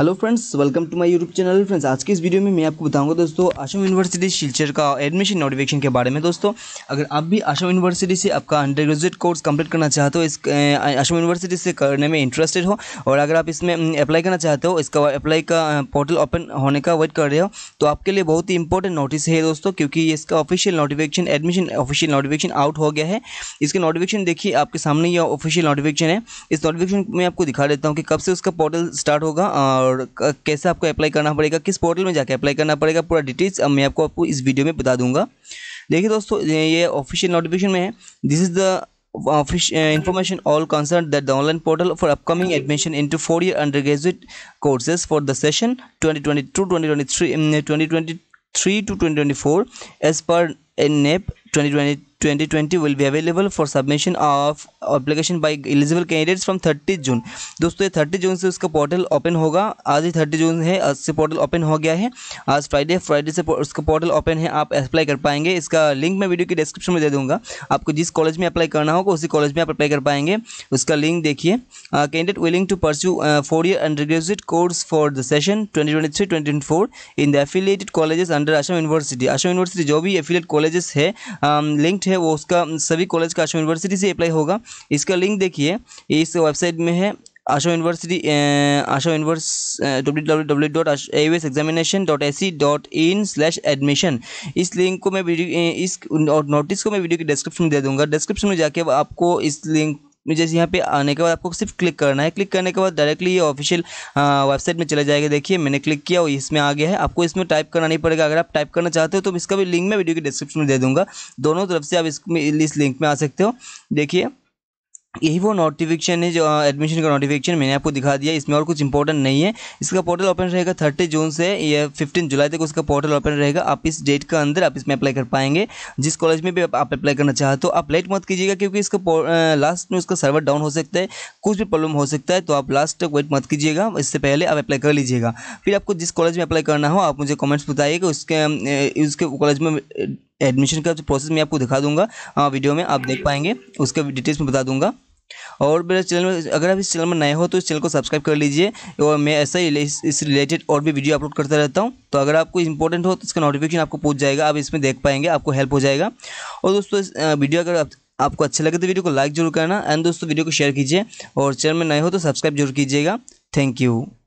hello friends welcome to my YouTube channel friends आज के इस वीडियो में मैं आपको बताऊंगा दोस्तों आशम यूनिवर्सिटी शिलचर का एडमिशन नोटिफिकेशन के बारे में दोस्तों अगर आप भी आशम यूनिवर्सिटी से आपका अंडर ग्रेजुएट कोर्स कंप्लीट करना चाहते हो इस आशम यूनिवर्सिटी से करने में इंटरेस्टेड हो और अगर आप इसमें अप्लाई करना चाहते हो इसका अप्लाई का पोर्टल ओपन होने का वेट कर रहे हो तो आपके लिए बहुत ही इंपॉर्टेंट नोटिस है दोस्तों क्योंकि इसका official notification admission official notification out हो गया है इसके नोटिफिकेशन देखिए आपके सामने यह ऑफिशियल नोटिफिकेशन है इस नोटिफिकेशन में आपको दिखा देता हूँ कि कब से उसका पोर्टल स्टार्ट होगा और और कैसे आपको अप्लाई करना पड़ेगा किस पोर्टल में जाकर अप्लाई करना पड़ेगा पूरा डिटेल्स अब मैं आपको आपको इस वीडियो में बता दूंगा देखिए दोस्तों ये ऑफिशियल नोटिफिकेशन में है this is the official information all concern that the online portal for upcoming admission into four year under graduate courses for the session twenty twenty two twenty twenty three twenty twenty three to twenty twenty four as per N P twenty twenty 2020 will be available for submission of application by eligible candidates from 30 June दोस्तों ये 30 जून से उसका portal open होगा आज ही 30 जून है आज से portal open हो गया है आज फ्राइडे फ्राइडे से उसका पोर्टल ओपन है आप apply कर पाएंगे इसका लिंक मैं वीडियो की डिस्क्रिप्शन में दे दूंगा आपको जिस कॉलेज में apply करना होगा उसी कॉलेज में आप अप्लाई कर पाएंगे उसका लिंक देखिए candidate willing to pursue four year under graduate course for the session twenty twenty three twenty twenty four in the affiliated colleges under Assam university university जो भी एफिलेट colleges है लिंक्ड um, है है वो उसका सभी कॉलेज का आशा यूनिवर्सिटी से अप्लाई होगा इसका लिंक देखिए इस वेबसाइट में है Assam university Assam university W W W dot A S examination dot A C dot in slash admission इस लिंक को मैं वीडियो इस नोटिस को मैं वीडियो की डिस्क्रिप्शन में दे दूंगा डिस्क्रिप्शन में जाके आपको इस लिंक जैसे यहाँ पे आने के बाद आपको सिर्फ क्लिक करना है क्लिक करने के बाद डायरेक्टली ये ऑफिशियल वेबसाइट हाँ, में चला जाएगा देखिए मैंने क्लिक किया और इसमें आ गया है आपको इसमें टाइप करना नहीं पड़ेगा अगर आप टाइप करना चाहते हो तो इसका भी लिंक मैं वीडियो के डिस्क्रिप्शन में दे दूँगा दोनों तरफ से आप इसमें इस लिंक में आ सकते हो देखिए यही वो नोटिफिकेशन है जो एडमिशन का नोटिफिकेशन मैंने आपको दिखा दिया इसमें और कुछ इंपॉर्टेंट नहीं है इसका पोर्टल ओपन रहेगा थर्टी जून से या फिफ्टीन जुलाई तक उसका पोर्टल ओपन रहेगा आप इस डेट के अंदर आप इसमें अप्लाई कर पाएंगे जिस कॉलेज में भी आप अप्लाई करना चाहते हो तो आप लेट मत कीजिएगा क्योंकि इसका लास्ट में उसका सर्वर डाउन हो सकता है कुछ भी प्रॉब्लम हो सकता है तो आप लास्ट तक वेट मत कीजिएगा इससे पहले आप अप्लाई कर लीजिएगा फिर आपको जिस कॉलेज में अप्लाई करना हो आप मुझे कॉमेंट्स बताइएगा उसके उसके कॉलेज में एडमिशन का जो प्रोसेस मैं आपको दिखा दूंगा वीडियो में आप देख पाएंगे उसके डिटेल्स में बता दूंगा और मेरे चैनल में अगर आप इस चैनल में नए हो तो इस चैनल को सब्सक्राइब कर लीजिए और मैं ऐसा ही इस रिलेटेड और भी वीडियो अपलोड करता रहता हूँ तो अगर आपको इंपॉर्टेंट हो तो इसका नोटिफिकेशन आपको पहुँच जाएगा आप इसमें देख पाएंगे आपको हेल्प हो जाएगा और दोस्तों वीडियो अगर आप, आपको अच्छा लगे तो वीडियो को लाइक जरूर करना एंड दोस्तों वीडियो को शेयर कीजिए और चैनल में नए हो तो सब्सक्राइब जरूर कीजिएगा थैंक यू